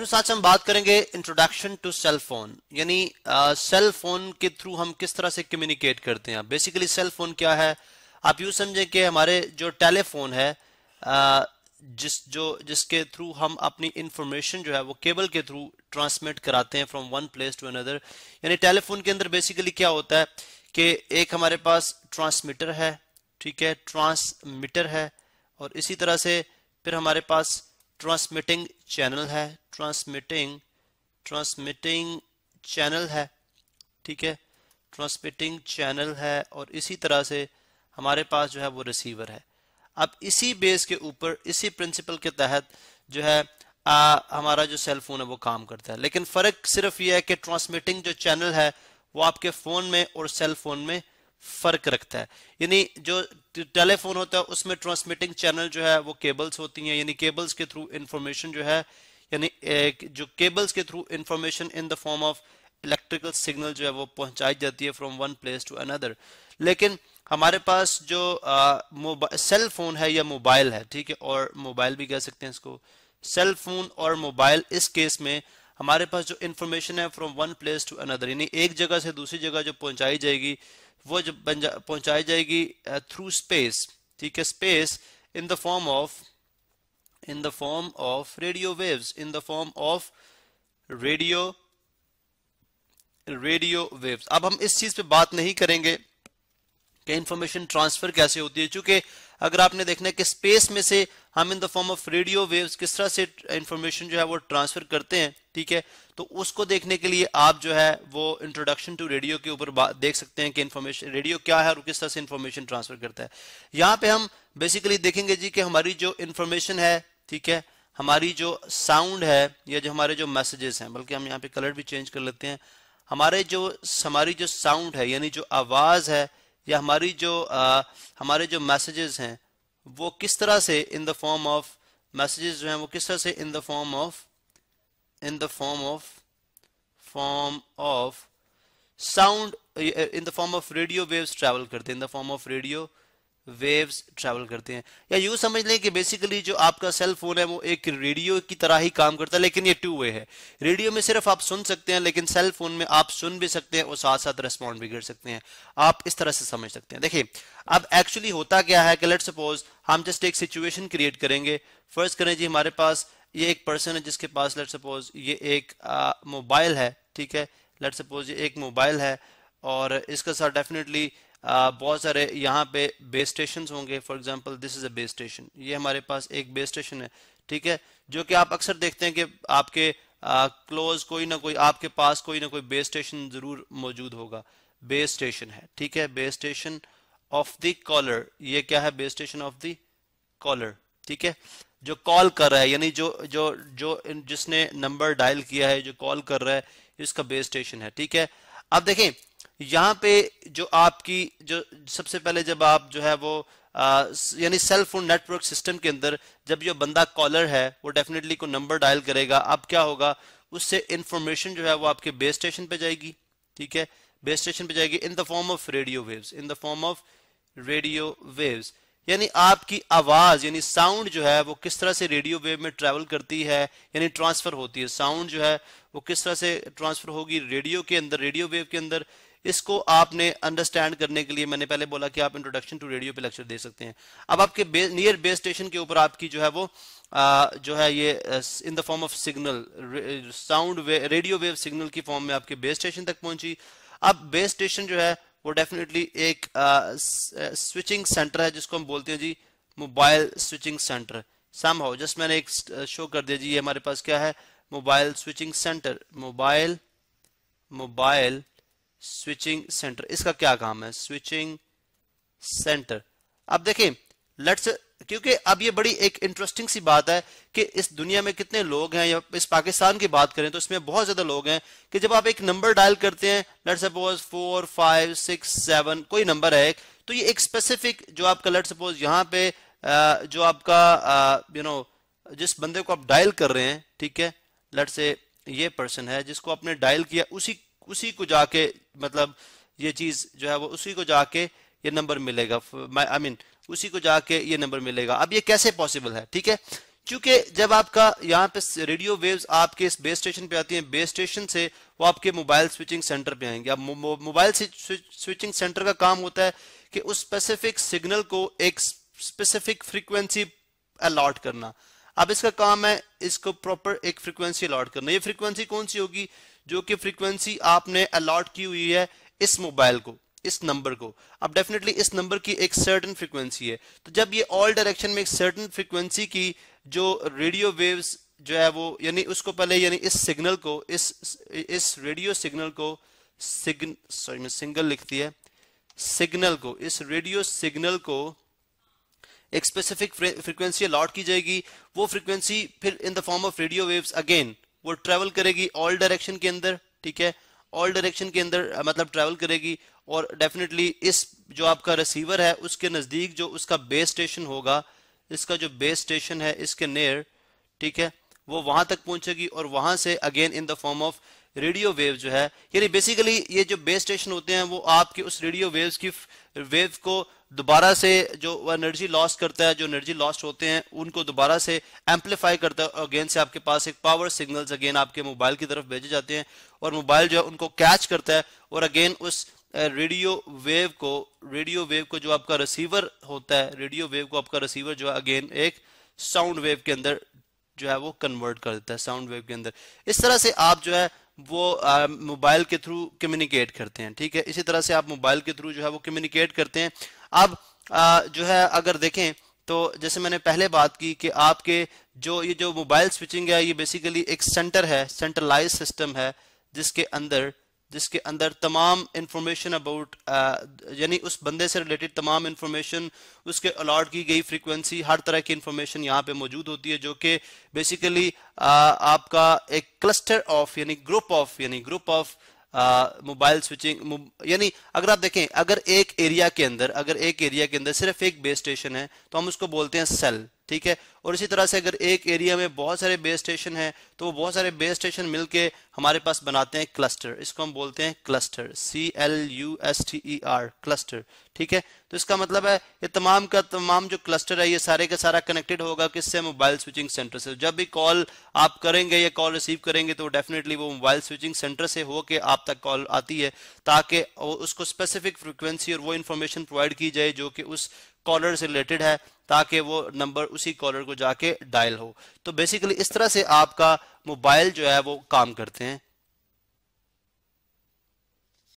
students आज हम बात करेंगे इंट्रोडक्शन टू सेल फोन यानी सेल फोन के थ्रू हम किस तरह से कम्युनिकेट करते हैं बेसिकली सेल फोन क्या है आप यूँ समझें कि हमारे जो टेलीफोन है uh, जिस जो जिसके थ्रू हम अपनी इंफॉर्मेशन जो है वो केबल के थ्रू ट्रांसमिट कराते हैं from one place to another यानी टेलीफोन के अंदर बेसिकली क्या होता है कि एक हमारे पास ट्रांसमीटर है ठीक है ट्रांसमीटर है और इसी तरह से फिर हमारे पास ट्रांसमिटिंग चैनल है ट्रांसमिटिंग ट्रांसमिटिंग चैनल है ठीक है ट्रांसमिटिंग चैनल है और इसी तरह से हमारे पास जो है वो रिसीवर है अब इसी बेस के ऊपर इसी प्रिंसिपल के तहत जो है आ, हमारा जो सेल फोन है वो काम करता है लेकिन फर्क सिर्फ ये है कि ट्रांसमिटिंग जो चैनल है वो आपके फोन में और सेल फोन में फर्क रखता है यानी जो टेलीफोन होता है उसमें ट्रांसमिटिंग चैनल जो है वो केबल्स होती हैं यानी केबल्स के थ्रू इंफॉर्मेशन जो है यानी जो केबल्स के through information in the form of electrical signal जो है वो पहुंचाई जाती है from one place to another लेकिन हमारे पास जो मोबाइल सेल फोन है या मोबाइल है ठीक है और मोबाइल भी कह सकते हैं इसको सेल फोन और मोबाइल इस केस में हमारे पास जो इन्फॉर्मेशन है from one place to another यानी एक जगह से दूसरी जगह जो पहुंचाई जाएगी वो जब पहुंचाई जाएगी थ्रू uh, स्पेस ठीक है space in the form of in the form of radio waves in the form of radio radio waves अब हम इस चीज पे बात नहीं करेंगे कि इंफॉर्मेशन ट्रांसफर कैसे होती है चूंकि अगर आपने देखना है कि स्पेस में से हम in the form of radio waves किस तरह से इंफॉर्मेशन जो है वो ट्रांसफर करते हैं ठीक है तो उसको देखने के लिए आप जो है वो इंट्रोडक्शन टू रेडियो के ऊपर देख सकते हैं कि इन्फॉर्मेशन रेडियो क्या है और किस तरह से इंफॉर्मेशन ट्रांसफर करता है यहाँ पे हम बेसिकली देखेंगे जी कि हमारी जो इंफॉर्मेशन है ठीक है हमारी जो साउंड है या जो हमारे जो मैसेजेस हैं बल्कि हम यहाँ पे कलर भी चेंज कर लेते हैं हमारे जो हमारी जो साउंड है यानी जो आवाज है या हमारी जो आ, हमारे जो मैसेजेस हैं वो किस तरह से in the form of messages जो हैं वो किस तरह से in the form of in the form of form of sound in the form of radio waves travel करते हैं in the form of radio waves travel करते हैं या यूं समझ लें कि बेसिकली जो आपका सेल फोन है वो एक रेडियो की तरह ही काम करता है लेकिन ये टू वे है रेडियो में सिर्फ आप सुन सकते हैं लेकिन सेल फोन में आप सुन भी सकते हैं और साथ साथ रेस्पॉन्ड भी कर सकते हैं आप इस तरह से समझ सकते हैं देखिए अब एक्चुअली होता क्या है कि लेट सपोज हम जस्ट एक सिचुएशन क्रिएट करेंगे फर्स्ट करें जी हमारे पास ये एक पर्सन है जिसके पास लेट सपोज ये एक मोबाइल है ठीक है लेट सपोज ये एक मोबाइल है और इसका साथ डेफिनेटली बहुत सारे यहाँ पे बेस स्टेशन होंगे for example this is a base station ये हमारे पास एक बेस स्टेशन है ठीक है जो कि आप अक्सर देखते हैं कि आपके क्लोज कोई ना कोई आपके पास कोई ना कोई बेस स्टेशन जरूर मौजूद होगा बेस स्टेशन है ठीक है base station of the caller ये क्या है base station of the caller ठीक है जो कॉल कर रहा है यानी जो जो जो जिसने नंबर डायल किया है जो कॉल कर रहा है इसका बेस स्टेशन है ठीक है अब देखें यहां पे जो आपकी जो सबसे पहले जब आप जो है वो यानी सेल फोन नेटवर्क सिस्टम के अंदर जब जो बंदा कॉलर है वो डेफिनेटली को नंबर डायल करेगा अब क्या होगा उससे इंफॉर्मेशन जो है वो आपके बेस स्टेशन पे जाएगी ठीक है बेस स्टेशन पे जाएगी in the form of radio waves in the form of radio waves यानी आपकी आवाज यानी साउंड जो है वो किस तरह से रेडियो वेव में ट्रेवल करती है यानी ट्रांसफर होती है साउंड जो है वो किस तरह से ट्रांसफर होगी रेडियो के अंदर रेडियो वेव के अंदर इसको आपने अंडरस्टैंड करने के लिए मैंने पहले बोला कि आप इंट्रोडक्शन टू रेडियो पे लेक्चर दे सकते हैं अब आपके बे, नियर बेस स्टेशन के ऊपर आपकी जो है वो आ, जो है ये in the form of signal sound radio wave signal की फॉर्म में आपके बेस स्टेशन तक पहुंची अब बेस स्टेशन जो है वो डेफिनेटली एक स्विचिंग सेंटर है जिसको हम बोलते हैं जी mobile switching centre somehow just मैंने एक शो कर दिया जी ये हमारे पास क्या है mobile switching centre mobile mobile switching centre इसका क्या काम है स्विचिंग सेंटर अब देखें लेट्स क्योंकि अब ये बड़ी एक इंटरेस्टिंग सी बात है कि इस दुनिया में कितने लोग हैं या इस पाकिस्तान की बात करें तो इसमें बहुत ज्यादा लोग हैं कि जब आप एक नंबर डायल करते हैं let suppose four five six seven कोई नंबर है तो ये एक स्पेसिफिक जो आपका लेट सपोज यहाँ पे जो आपका यू नो जिस बंदे को आप डायल कर रहे हैं ठीक है लट से ये पर्सन है जिसको आपने डायल किया उसी उसी को जाके मतलब ये चीज जो है वो उसी को जाके ये नंबर मिलेगा आई मीन उसी को जाके ये नंबर मिलेगा अब ये कैसे पॉसिबल है ठीक है क्योंकि जब आपका यहाँ पे रेडियो वेव्स आपके इस बेस स्टेशन पे आती हैं बेस स्टेशन से वो आपके मोबाइल स्विचिंग सेंटर पे आएंगे अब मोबाइल स्विचिंग सेंटर का काम होता है कि उस स्पेसिफिक सिग्नल को एक स्पेसिफिक फ्रीक्वेंसी अलॉट करना अब इसका काम है इसको प्रॉपर एक फ्रीक्वेंसी अलॉट करना ये फ्रीक्वेंसी कौन सी होगी जो कि फ्रीक्वेंसी आपने अलॉट की हुई है इस मोबाइल को इस नंबर को अब डेफिनेटली इस नंबर की एक सर्टन फ्रीक्वेंसी है तो जब ये ऑल डायरेक्शन में एक सर्टन फ्रीक्वेंसी की जो रेडियो वेव्स जो है वो यानी उसको पहले यानी इस सिग्नल को इस इस रेडियो सिग्नल को सिग्न सॉरी मैं सिंगल लिखती है सिग्नल को इस रेडियो सिग्नल को एक स्पेसिफिक फ्रीक्वेंसी अलॉट की जाएगी वो फ्रीक्वेंसी फिर in the form of radio waves again वो ट्रेवल करेगी ऑल डायरेक्शन के अंदर ठीक है ऑल डायरेक्शन के अंदर मतलब ट्रैवल करेगी और डेफिनेटली इस जो आपका रिसीवर है उसके नज़दीक जो उसका बेस स्टेशन होगा इसका जो बेस स्टेशन है इसके नियर ठीक है वो वहां तक पहुंचेगी और वहां से again in the form of radio wave जो है यानी बेसिकली ये जो बेस स्टेशन होते हैं वो आपके उस रेडियो वेव्स की वेव को दोबारा से जो एनर्जी लॉस करता है जो एनर्जी लॉस्ट होते हैं उनको दोबारा से एम्पलीफाई करता है अगेन से आपके पास एक पावर सिग्नल्स अगेन आपके मोबाइल की तरफ भेजे जाते हैं और मोबाइल जो है उनको कैच करता है और अगेन उस रेडियो वेव को रेडियो वेव को जो आपका रिसीवर होता है रेडियो वेव को आपका रिसीवर जो है अगेन एक साउंड वेव के अंदर जो है वो कन्वर्ट कर देता है साउंड वेव के अंदर इस तरह से आप जो है वो मोबाइल के थ्रू कम्युनिकेट करते हैं ठीक है इसी तरह से आप मोबाइल के थ्रू जो है वो कम्युनिकेट करते हैं अब आ, जो है अगर देखें तो जैसे मैंने पहले बात की कि आपके जो ये जो मोबाइल स्विचिंग है ये बेसिकली एक सेंटर है सेंट्रलाइज सिस्टम है जिसके अंदर जिसके अंदर तमाम इंफॉर्मेशन अबाउट यानी उस बंदे से रिलेटेड तमाम इंफॉर्मेशन उसके अलॉट की गई फ्रीक्वेंसी हर तरह की इंफॉर्मेशन यहाँ पे मौजूद होती है जो कि बेसिकली आपका एक क्लस्टर ऑफ यानी ग्रुप ऑफ यानी ग्रुप ऑफ मोबाइल स्विचिंग यानी अगर आप देखें अगर एक एरिया के अंदर अगर एक एरिया के अंदर सिर्फ एक बेस स्टेशन है तो हम उसको बोलते हैं सेल ठीक है और इसी तरह से अगर एक एरिया में बहुत सारे बेस स्टेशन हैं तो वो बहुत सारे बेस स्टेशन मिलके हमारे पास बनाते हैं क्लस्टर इसको हम बोलते हैं cluster C L U S T E R cluster ठीक है तो इसका मतलब है ये तमाम का तमाम जो क्लस्टर है ये सारे का सारा कनेक्टेड होगा किससे मोबाइल स्विचिंग सेंटर से जब भी कॉल आप करेंगे या कॉल रिसीव करेंगे तो डेफिनेटली वो मोबाइल स्विचिंग सेंटर से होके आप तक कॉल आती है ताकि उसको स्पेसिफिक फ्रिक्वेंसी और वो इन्फॉर्मेशन प्रोवाइड की जाए जो कि उस कॉलर से रिलेटेड है ताकि वो नंबर उसी कॉलर को जाके डायल हो तो बेसिकली इस तरह से आपका मोबाइल जो है वो काम करते हैं